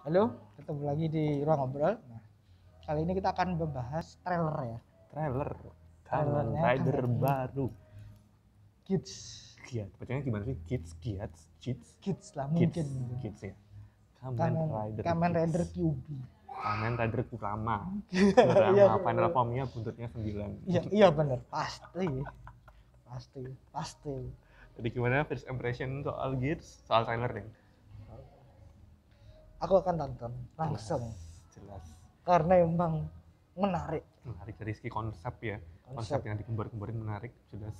Halo, ketemu lagi di ruang ngobrol. Nah, kali ini kita akan membahas trailer ya. Trailer, trailer Rider baru. Kids. Iya, Bacanya gimana sih? Kids, kids, kids. Kids lah mungkin. Kids, kids ya. Kamen, Rider. Kamen Rider QB. Kamen Rider Kurama. Iya, Kurama iya. final formnya buntutnya sembilan. Iya, iya benar. Pasti. Pasti, pasti. Jadi gimana first impression soal Gears, soal trailer nih? aku akan tonton langsung. Jelas. Jelas. Karena emang menarik. Menarik dari segi konsep ya. Konsep, konsep yang dikembar kembarin menarik, jelas.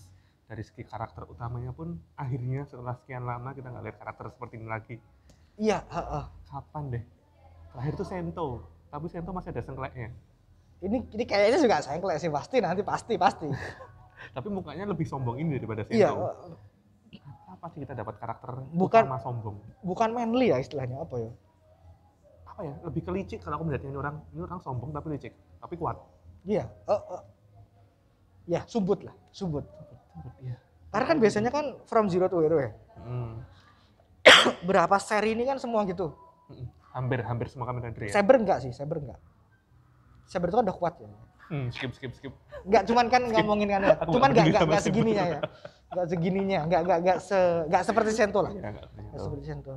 Dari segi karakter utamanya pun akhirnya setelah sekian lama kita nggak lihat karakter seperti ini lagi. Iya. Uh, uh. Kapan deh? Terakhir tuh Sento, tapi Sento masih ada sengkleknya. Ini, ini kayaknya juga sengklek sih pasti nanti pasti pasti. tapi mukanya lebih sombong ini daripada Sento. Iya. Uh, apa sih kita dapat karakter bukan, utama sombong? Bukan manly ya istilahnya apa ya? apa ya lebih ke licik kalau aku melihatnya ini orang ini orang sombong tapi licik tapi kuat iya uh, uh. ya sumbut lah sumbut iya. karena kan biasanya kan from zero to hero ya hmm. berapa seri ini kan semua gitu hmm, hampir hampir semua kamera Rider ya Saber enggak sih Saber enggak Saber itu kan udah kuat ya Hmm, skip skip skip. Enggak cuman kan skip. ngomongin kan ya. Cuman enggak enggak segininya ya. Enggak segininya, enggak enggak enggak se enggak seperti Sento lah. Iya, enggak seperti Sento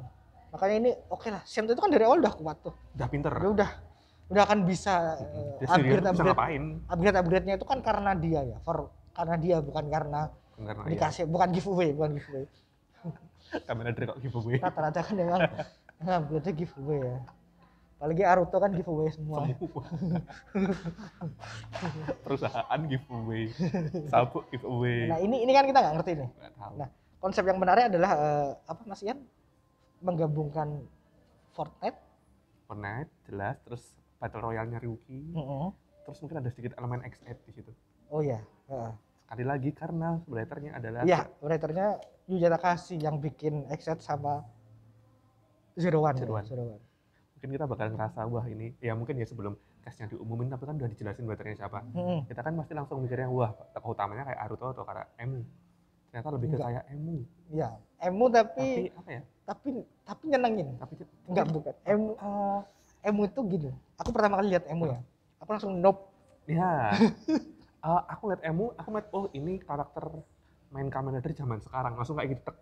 makanya ini oke okay lah Sam itu kan dari awal udah kuat tuh udah pinter dia udah udah akan bisa uh, upgrade upgrade upgrade upgrade nya itu kan karena dia ya for karena dia bukan karena, karena dikasih iya. bukan giveaway bukan giveaway kamera dari kok giveaway rata-rata kan memang ah, upgrade giveaway ya apalagi Aruto kan giveaway semua, semua. perusahaan giveaway sabuk giveaway nah ini ini kan kita nggak ngerti nih nah konsep yang menarik adalah uh, apa Mas Ian menggabungkan Fortnite. Fortnite jelas, terus Battle Royale-nya Ryuki. Mm -hmm. Terus mungkin ada sedikit elemen X8 di situ. Oh iya, yeah. Sekali lagi karena writernya adalah Iya, writernya Yuya Takashi yang bikin X8 sama Zero One. Ya, Zero One. Ya, Zero One. Mungkin kita bakal ngerasa wah ini ya mungkin ya sebelum yang diumumin tapi kan udah dijelasin writernya siapa. Mm -hmm. Kita kan pasti langsung mikirnya wah tokoh utamanya kayak Aruto atau kayak M ternyata lebih ke kayak emu ya emu tapi tapi apa ya tapi tapi nyenengin tapi enggak bukan emu uh, emu itu gini aku pertama kali lihat emu ya aku langsung nope ya uh, aku lihat emu aku lihat oh ini karakter main Kamen Rider zaman sekarang langsung kayak gitu tek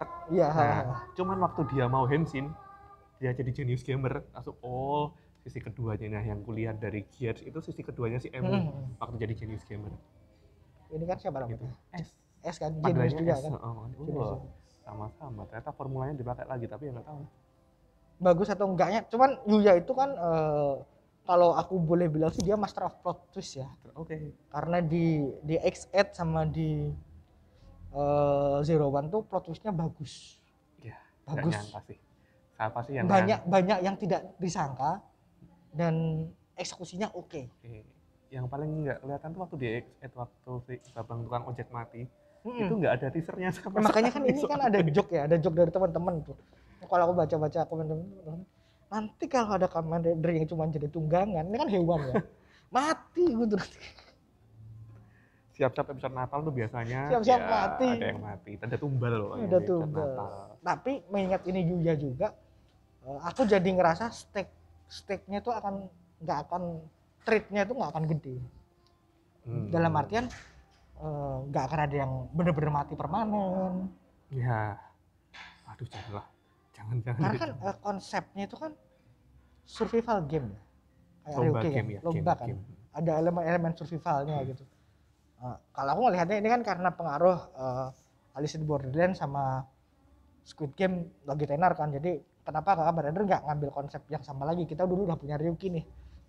tek iya nah, cuman waktu dia mau Henshin dia jadi genius gamer langsung oh sisi keduanya nah yang kulihat dari Gears itu sisi keduanya si Emu hmm. waktu jadi genius gamer ini kan siapa namanya gitu. S kan jenis juga S. kan oh, oh sama-sama ternyata formulanya dipakai lagi tapi yang nggak tahu bagus atau enggaknya cuman Yuya itu kan uh, kalau aku boleh bilang sih dia master of plot twist ya oke okay. karena di di X8 sama di uh, Zero One tuh plot twistnya bagus ya, bagus pasti sih yang banyak yang... banyak yang tidak disangka dan eksekusinya oke okay. okay. yang paling nggak kelihatan tuh waktu di X8 waktu si babang tukang ojek mati hmm. itu nggak ada teasernya sama ya, makanya kan ini kan ada joke ya ada joke dari teman-teman tuh kalau aku baca-baca komen teman nanti kalau ada dari yang cuma jadi tunggangan ini kan hewan ya mati gitu nanti siap-siap episode Natal tuh biasanya siap-siap ya, mati ada yang mati ada tumbal loh ada tumbal tapi mengingat ini Yuya juga eh, aku jadi ngerasa stake stake tuh akan nggak akan treatnya itu nggak akan gede hmm. dalam artian Eh, nggak uh, akan ada yang bener-bener mati permanen. Iya. Aduh janganlah. Jangan jangan. Karena kan uh, konsepnya itu kan survival game ya. Kayak lomba Ryuki kan, game kan? ya. Lomba game, kan. Game. Ada elemen-elemen survivalnya hmm. gitu. Uh, kalau aku melihatnya ini kan karena pengaruh uh, Alice in Borderland sama Squid Game lagi tenar kan. Jadi kenapa kakak Brother nggak ngambil konsep yang sama lagi? Kita dulu udah punya Ryuki nih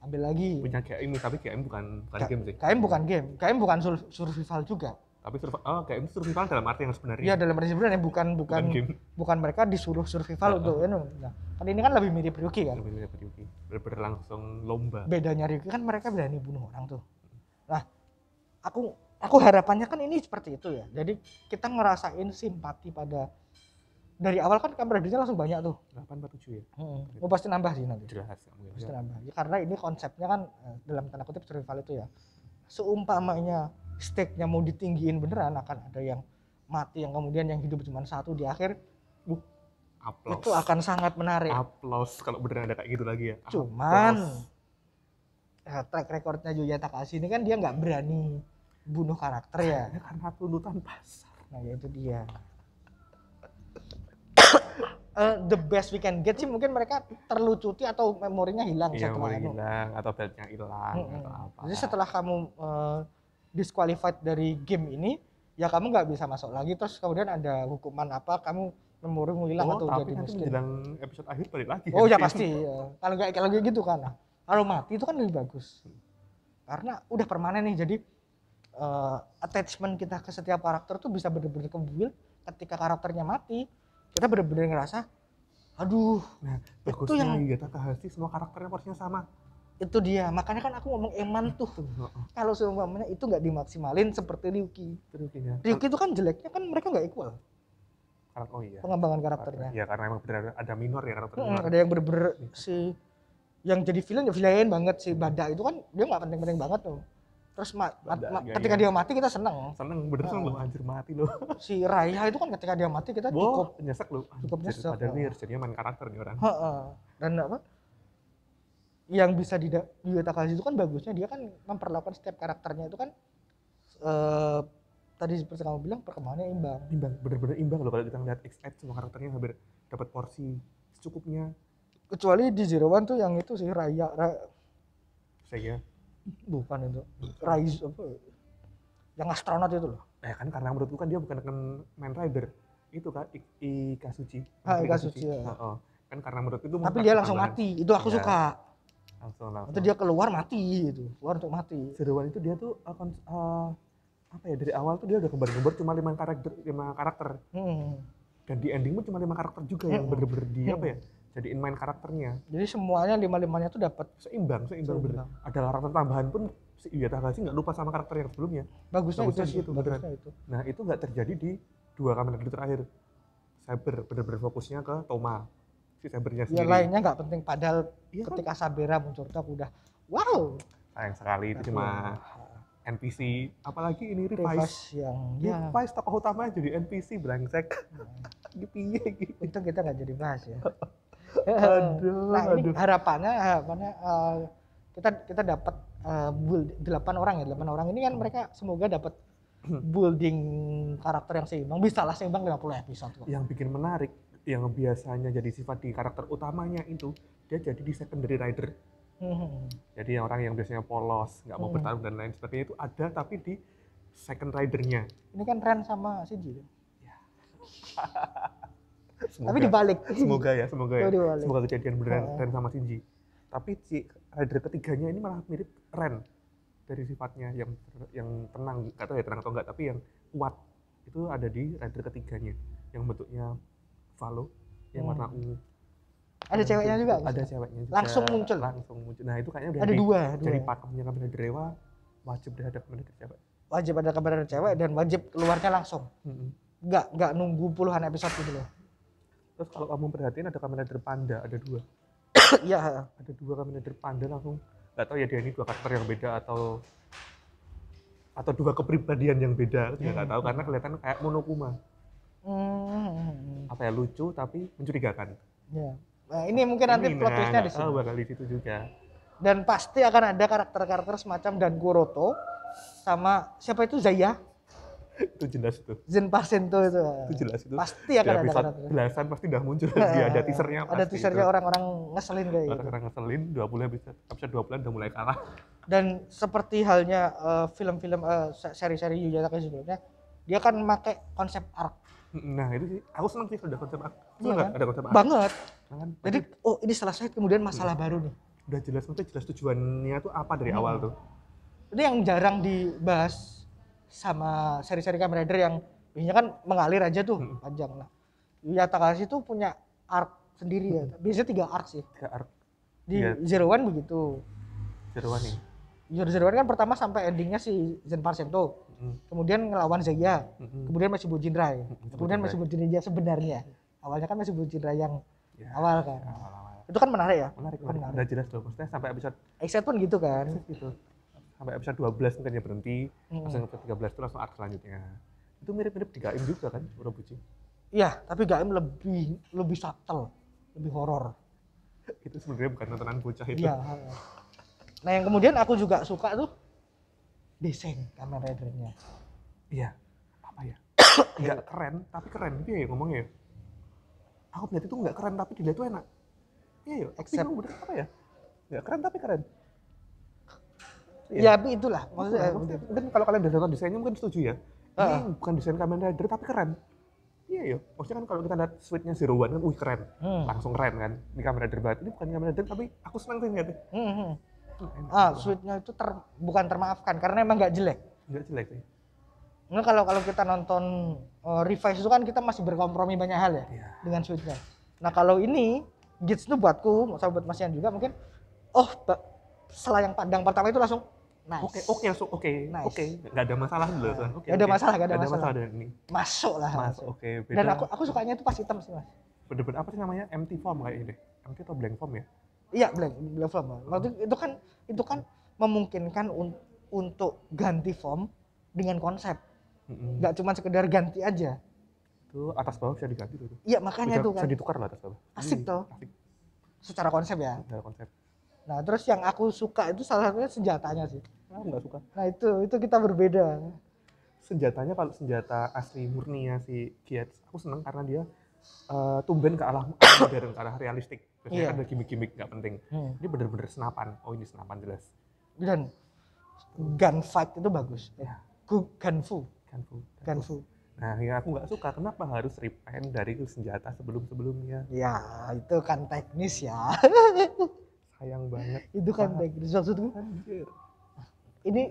ambil lagi punya KM tapi KM bukan bukan K game sih KM bukan game KM bukan sur survival juga tapi survival oh, KM survival dalam arti yang sebenarnya iya dalam arti sebenarnya bukan bukan bukan, game. bukan mereka disuruh survival uh, untuk anu. nah kan ini kan lebih mirip Ryuki kan lebih mirip Ryuki Ber berlangsung lomba bedanya Ryuki kan mereka berani bunuh orang tuh nah aku aku harapannya kan ini seperti itu ya jadi kita ngerasain simpati pada dari awal kan kamera dunia langsung banyak tuh. 847 ya. Hmm. Oh, pasti nambah sih nanti. Jelas. Pasti ya. nambah. Ya, karena ini konsepnya kan eh, dalam tanda kutip survival itu ya. Seumpamanya stake-nya mau ditinggiin beneran akan ada yang mati yang kemudian yang hidup cuma satu di akhir. Uh, Aplaus. Itu akan sangat menarik. Aplaus kalau beneran ada kayak gitu lagi ya. Cuman ya, track recordnya Yuya Takashi ini kan dia nggak berani bunuh karakter ya. Karena tuntutan pasar. Nah, ya itu dia uh, the best we can get sih mungkin mereka terlucuti atau memorinya hilang iya, memori hilang atau beltnya hilang hmm. atau apa. Jadi setelah kamu uh, disqualified dari game ini, ya kamu nggak bisa masuk lagi. Terus kemudian ada hukuman apa? Kamu memori hilang oh, atau tapi jadi miskin. Bilang episode akhir balik lagi. Oh ya pasti. ya. Kalau nggak lagi gitu kan. Kalau mati itu kan lebih bagus. Karena udah permanen nih. Jadi uh, attachment kita ke setiap karakter tuh bisa benar-benar kebuild ketika karakternya mati kita bener-bener ngerasa aduh nah, itu yang Yata gitu. semua karakternya porsinya sama itu dia makanya kan aku ngomong eman tuh kalau seumpamanya itu nggak dimaksimalin seperti Ryuki Ryuki, ya. Ryuki itu kan jeleknya kan mereka nggak equal oh iya pengembangan karakternya ya karena emang benar ada minor ya karakter hmm, minor. ada yang bener-bener gitu. si yang jadi villain ya villain banget si Bada itu kan dia nggak penting-penting banget tuh terus ma ma ma ketika dia mati kita seneng seneng bener seneng loh anjir mati loh si Raya itu kan ketika dia mati kita cukup nyesek loh cukup nyesek padahal nih harusnya main karakter nih orang dan apa yang bisa di Yuta itu kan bagusnya dia kan memperlakukan setiap karakternya itu kan uh, tadi seperti kamu bilang perkembangannya imbang imbang bener-bener imbang loh kalau kita ngeliat x X semua karakternya hampir dapat porsi secukupnya kecuali di Zero One tuh yang itu sih Raya, Raya. saya bukan itu rise apa yang astronot itu loh eh kan karena menurutku kan dia bukan kan main rider itu kan I, I Kasuchi ah, I Kasuchi, Ya. Oh, oh. kan karena menurut itu tapi dia langsung mati itu aku ya. suka langsung langsung atau dia keluar mati itu keluar untuk mati seruan itu dia tuh akan eh, uh, eh, apa ya dari awal tuh dia udah gembar-gembar cuma lima karakter lima karakter hmm. dan di ending pun cuma lima karakter juga hmm. yang bener-bener dia hmm. apa ya jadi main karakternya. Jadi semuanya lima-limanya tuh dapat seimbang, seimbang, seimbang. Ada larangan tambahan pun si Yuta sih nggak lupa sama karakter yang sebelumnya. Bagusnya, bagusnya itu, itu, bagusnya itu. Nah itu nggak terjadi di dua kamera Rider terakhir. Cyber benar benar fokusnya ke Toma, si Cybernya sendiri. Yang lainnya nggak penting, padahal ya, ketika kan? Sabera muncul tuh udah wow. Sayang sekali itu cuma NPC, apalagi ini Revise, yang ya. Revise tokoh utama jadi NPC brengsek. Nah. gitu gitu. Untung kita nggak jadi bahas ya. nah ini harapannya harapannya uh, kita kita dapat uh, delapan orang ya delapan orang ini kan mereka semoga dapat hmm. building karakter yang seimbang bisa lah seimbang 50 episode kok. yang bikin menarik yang biasanya jadi sifat di karakter utamanya itu dia jadi di secondary rider hmm. jadi orang yang biasanya polos nggak mau hmm. bertarung dan lain sebagainya itu ada tapi di second ridernya ini kan Ren sama Shinji kan? ya. semoga, tapi dibalik semoga ya semoga ya semoga kejadian beneran oh. Ren sama Shinji tapi si rider ketiganya ini malah mirip Ren dari sifatnya yang yang tenang kata tahu ya tenang atau enggak tapi yang kuat itu ada di rider ketiganya yang bentuknya Valo yang hmm. warna ungu ada nah, ceweknya juga ada ceweknya juga langsung muncul langsung muncul nah itu kayaknya ada dari, dua dari ya? pakemnya kamera dewa wajib dihadap kamera cewek wajib ada kamera cewek dan wajib keluarnya langsung. Enggak -hmm. Nggak, nggak nunggu puluhan episode gitu loh terus kalau kamu perhatiin ada Kamen Rider Panda ada dua iya ada dua Kamen Rider Panda langsung Gak tau ya dia ini dua karakter yang beda atau atau dua kepribadian yang beda juga ya tau tahu karena hmm. kelihatan kayak monokuma hmm. apa ya lucu tapi mencurigakan ya. nah, ini mungkin nanti ini plot nah, twistnya di sini bakal di juga dan pasti akan ada karakter-karakter semacam dan Kuroto sama siapa itu Zaya itu jelas itu. Zen Pasento itu. Itu jelas itu. Pasti akan ada kan, belasan pasti udah muncul dia ada teasernya pasti. Ada teasernya orang-orang ngeselin kayak gitu. Orang-orang ngeselin 20 episode episode bulan udah mulai kalah. Dan seperti halnya eh, film-film uh, seri-seri Yu Yu sebelumnya, dia kan pakai konsep arc. Nah, itu sih aku senang sih ada konsep arc. Iya kan? ada konsep arc. Banget. Nah kan? Jadi oh ini selesai kemudian masalah hmm. baru nih. Udah jelas maksudnya jelas tujuannya tuh apa dari hmm. awal tuh. ini yang jarang dibahas sama seri-seri Kamen Rider yang biasanya kan mengalir aja tuh hmm. panjang. Nah, ya Takahashi tuh punya arc sendiri ya. Hmm. Biasanya tiga arc sih. Tiga arc. Di iya. Zero One begitu. Zero One ya. Zero, iya, Zero One kan pertama sampai endingnya si Zen Parsento. Hmm. Kemudian ngelawan Zaya. Hmm. Kemudian masih Bujin Rai. Hmm, Kemudian masih Bujin Rai sebenarnya. Awalnya kan masih Bujin Rai yang iya. awal kan. Awal-awal. Itu kan menarik ya? Menarik. Kan menarik. menarik. Udah jelas tuh. Maksudnya sampai episode. Exit pun gitu kan. Exit gitu sampai episode 12 mungkin dia berhenti, hmm. langsung ke 13 itu langsung arc selanjutnya. Itu mirip-mirip di Gaim juga kan, Urobuchi? Iya, tapi Gaim lebih lebih subtle, lebih horor. itu sebenarnya bukan tontonan bocah itu. Iya. Nah yang kemudian aku juga suka tuh desain kamera rider Iya, apa ya? Enggak keren, tapi keren dia ya ngomongnya. Ya? Aku melihat itu nggak keren tapi dilihat itu enak. Iya, yuk ya, Except... bener apa ya? Nggak keren tapi keren. Iya. Ya, tapi itulah. Maksudnya, nah, eh, gitu. mungkin kalau kalian udah nonton desainnya mungkin setuju ya. Ini bukan desain Kamen Rider tapi keren. Iya yo. Iya. Maksudnya kan kalau kita lihat suite-nya Zero One kan, wih keren. Hmm. Langsung keren kan. Ini Kamen Rider banget. Ini bukan Kamen Rider tapi aku senang sih ngerti. Hmm. hmm. Nah, ah, suite-nya itu ter, bukan termaafkan karena emang nggak jelek. Nggak jelek sih. Nah, kalau kalau kita nonton uh, revise itu kan kita masih berkompromi banyak hal ya yeah. dengan suite-nya. Nah, kalau ini Gits itu buatku, sama buat Mas Ian juga mungkin oh setelah yang padang pertama itu langsung Nice. Oke, oke, oke, oke, oke, gak ada masalah dulu oke. kan. Oke. gak ada masalah, gak ada, ada masalah. masalah ini. Masuk lah. Mas, oke. Dan aku, aku sukanya itu pas hitam sih mas. Bener-bener apa sih namanya? Empty form kayak ini, Empty atau blank form ya? Iya blank, blank form. Maksudnya itu kan itu kan memungkinkan un, untuk ganti form dengan konsep. Heeh, Gak cuma sekedar ganti aja. Itu atas bawah bisa diganti tuh. Iya makanya bisa, tuh kan. Bisa ditukar lah atas bawah. Asik hmm, tuh. Asik. Secara konsep ya. Secara konsep Nah, terus yang aku suka itu salah satunya senjatanya sih. Nah, nggak suka? Nah, itu itu kita berbeda. Senjatanya kalau senjata asli murni ya si kiat aku seneng karena dia uh, tumben ke arah modern, ke arah realistik. Biasanya yeah. kan ada gimmick-gimmick nggak penting. Hmm. Ini bener-bener senapan. Oh, ini senapan jelas. Dan gunfight itu bagus. ya gun Gunfu. Gunfu. Gunfu. Nah, yang aku nggak suka kenapa harus repaint dari senjata sebelum-sebelumnya? Ya, itu kan teknis ya. sayang banget itu kan baik maksud gue ini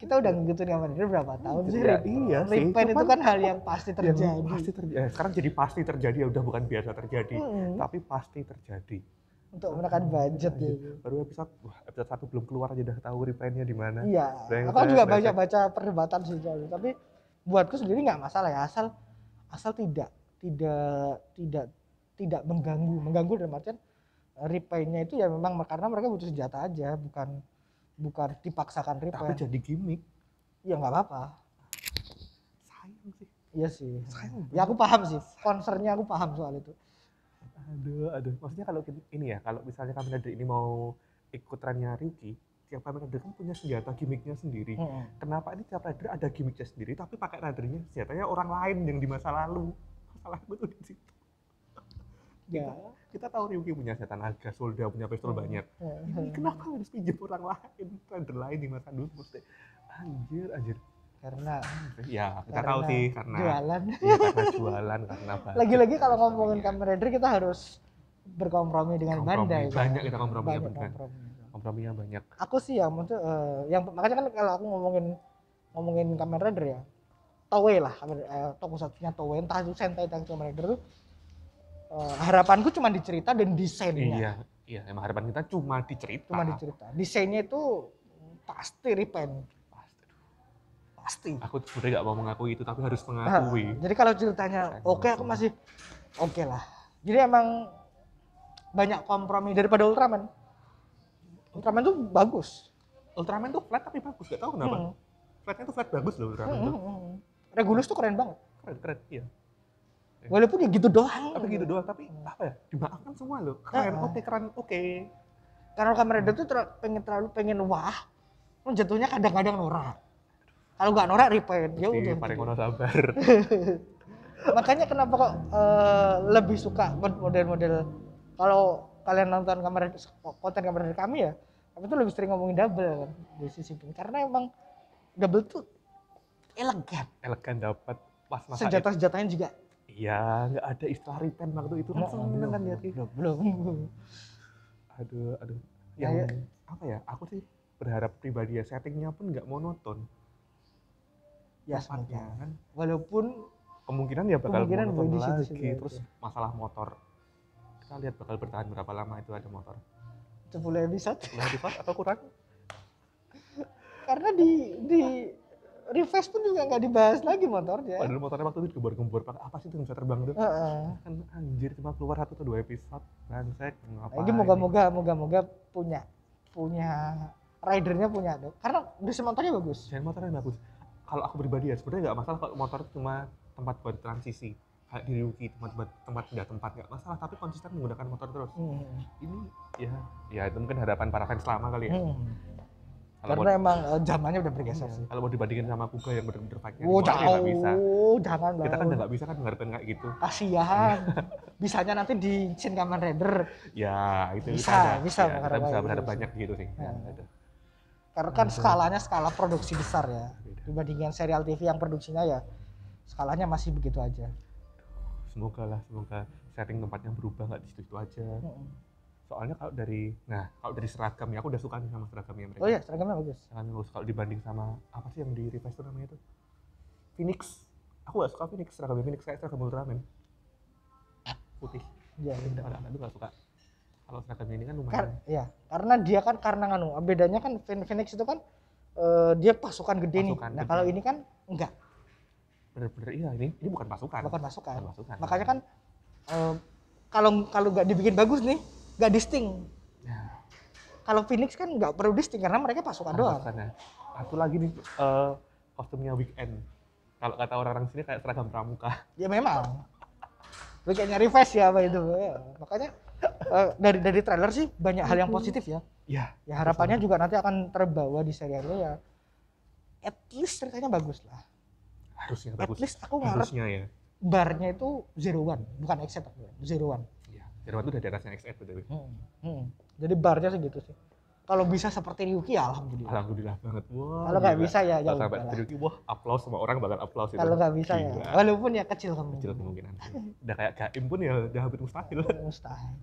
kita udah ngikutin ini berapa tahun sih ya, iya sih. itu kan hal yang pasti ya, terjadi yang pasti terjadi eh, sekarang jadi pasti terjadi ya udah bukan biasa terjadi hmm. tapi pasti terjadi untuk menekan budget ya. Baru episode wah, episode satu belum keluar aja udah tahu repaintnya di mana. Iya. Aku kan juga banyak baca perdebatan sih jauh. Tapi buatku sendiri nggak masalah ya asal asal tidak tidak tidak tidak mengganggu mengganggu dalam artian repaynya itu ya memang karena mereka butuh senjata aja bukan bukan dipaksakan repay tapi jadi gimmick ya nggak apa-apa sayang sih iya sih sayang ya aku paham sih konsernya aku paham soal itu aduh aduh maksudnya kalau ini ya kalau misalnya kami Rider ini mau ikut trennya Ricky, tiap Kamen Rider kan punya senjata gimmicknya sendiri hmm. kenapa ini tiap Rider ada gimmicknya sendiri tapi pakai Ridernya senjatanya orang lain yang di masa lalu masalahku tuh di situ Gitu. Ya. Kita, kita tahu Ryuki punya setan naga, solda punya pistol hmm. banyak. Hmm. Ini kenapa harus pinjam orang lain, trader lain di masa dulu? Maksudnya, anjir, anjir. Karena ya kita karena tahu sih karena jualan. Ya, karena jualan karena Lagi-lagi kalau ngomongin ya. Kamen Rider kita harus berkompromi dengan kompromi. bandai. Banyak kan? kita kompromi banyak ya, Kompromi. Kan? kompromi yang banyak. Aku sih yang maksud uh, eh, yang makanya kan kalau aku ngomongin ngomongin Kamen Rider ya, Toei lah, uh, tokusatsunya Toei, entah itu Sentai itu Kamen Rider tuh Eh, harapanku cuma dicerita dan desainnya. Iya, iya emang harapan kita cuma dicerita. Cuma dicerita. Desainnya itu pasti repaint. Pasti. Pasti. Aku sebenarnya nggak mau mengakui itu tapi harus ah, mengakui. Nah, jadi kalau ceritanya oke okay, aku masih oke okay lah. Jadi emang banyak kompromi daripada Ultraman. Ultraman tuh bagus. Ultraman tuh flat tapi bagus, gak tau kenapa. Hmm. Flatnya tuh flat bagus loh Ultraman hmm, tuh. Hmm, hmm. Regulus tuh keren banget. Keren, keren, iya. Iya. Walaupun ya gitu doang. Tapi gitu doang, tapi apa ya? Dimaafkan semua lo. Keren, oke, keren, oke. Karena kamera itu tuh pengen terlalu pengen wah. Lo jatuhnya kadang-kadang norak. Kalau nggak norak repeat, ya udah. Paling ngono sabar. Makanya kenapa kok eh, lebih suka model-model kalau kalian nonton kamera konten kamera dari kami ya, kami tuh lebih sering ngomongin double kan di sisi karena emang double tuh elegan. Elegan dapat pas masa senjata senjatanya juga Iya, nggak ada istilah repent waktu itu. Nah, seneng kan belum, kan lihat belum, gitu. belum. Aduh, aduh. Ya, Yang ya, apa ya? Aku sih berharap pribadi ya settingnya pun nggak monoton. Ya, semuanya kan. Walaupun kemungkinan ya bakal kemungkinan monoton lagi. Situ, situ Terus ya. masalah motor. Kita lihat bakal bertahan berapa lama itu ada motor. Sepuluh episode. Sepuluh episode atau kurang? Karena di di refresh pun juga nggak dibahas lagi motornya. Padahal motornya waktu itu gembor-gembor pakai apa sih itu bisa terbang tuh? Uh -uh. Kan anjir cuma keluar satu atau dua episode Dan saya Nah, ini moga-moga moga-moga punya punya ridernya punya dong. Karena desain motornya bagus. Desain motornya bagus. Kalau aku pribadi ya sebenarnya nggak masalah kalau motor cuma tempat buat transisi kayak di Ryuki tempat buat tempat tidak tempat nggak masalah tapi konsisten menggunakan motor terus. Hmm. Ini ya ya itu mungkin harapan para fans lama kali ya. Hmm karena mau, emang eh, zamannya udah bergeser iya. sih. Kalau mau dibandingin sama Kuga yang bener-bener fighting, oh, ya jauh, ya bisa. jangan Kita kan nggak bisa kan mengharapkan kayak gitu. Kasihan. Bisanya nanti di Shin Kamen Rider. Ya, itu bisa, bisa, bisa ya, bisa, bisa gitu berharap banyak gitu sih. Ya. Ya. Karena kan hmm. skalanya skala produksi besar ya. Dibandingkan serial TV yang produksinya ya skalanya masih begitu aja. Semoga lah, semoga setting tempatnya berubah nggak di situ aja. Mm -mm soalnya kalau dari nah kalau dari seragamnya aku udah suka nih sama seragamnya mereka oh iya seragamnya bagus seragamnya bagus kalau dibanding sama apa sih yang di revise tuh namanya itu Phoenix aku gak suka Phoenix seragamnya Phoenix kayak seragam Ultraman putih iya tidak ada anak gak suka kalau seragam ini kan lumayan Kar ya karena dia kan karena nganu bedanya kan Phoenix itu kan uh, dia pasukan gede pasukan nih nah kalau ini kan enggak bener-bener iya ini ini bukan pasukan bukan pasukan, bukan pasukan. makanya kan eh, kalau kalau nggak dibikin bagus nih gak disting Ya. Kalau Phoenix kan nggak perlu disting karena mereka pasukan doang. Pasukan Satu lagi nih uh, kostumnya weekend. Kalau kata orang-orang sini kayak seragam pramuka. Ya memang. Weekendnya refresh ya apa itu. Ya. Makanya uh, dari dari trailer sih banyak hal yang hmm. positif ya. Ya. Ya harapannya juga nanti akan terbawa di serialnya ya. At least ceritanya bagus lah. Harusnya bagus. At least aku harusnya ya. Barnya itu zero one, bukan accept zero one. Jerman tuh udah di atasnya XR btw. Hmm. hmm. Jadi barnya segitu sih. Kalau bisa seperti Ryuki ya alhamdulillah. Alhamdulillah banget. Wah. Kalau nggak bisa ya jangan. Sampai Ryuki wah aplaus semua orang bakal aplaus itu. Kalau nggak bisa ya. Gila. ya. Walaupun ya kecil kemungkinan. Kecil kemungkinan. udah kayak gaim pun ya udah hampir mustahil. Mustahil.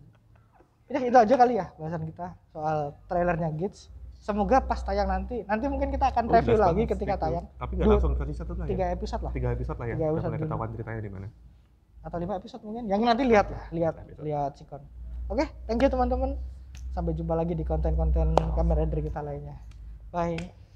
Udah itu aja kali ya bahasan kita soal trailernya Gits. Semoga pas tayang nanti, nanti mungkin kita akan oh, review lagi ketika itu. tayang. Tapi nggak langsung versi satu lah ya. Tiga episode lah. Tiga episode lah ya. Tiga episode. Kita ketahuan ceritanya di mana atau lima episode mungkin yang nanti lihat lah lihat lihat sikon oke okay, thank you teman-teman sampai jumpa lagi di konten-konten kamera dari kita lainnya bye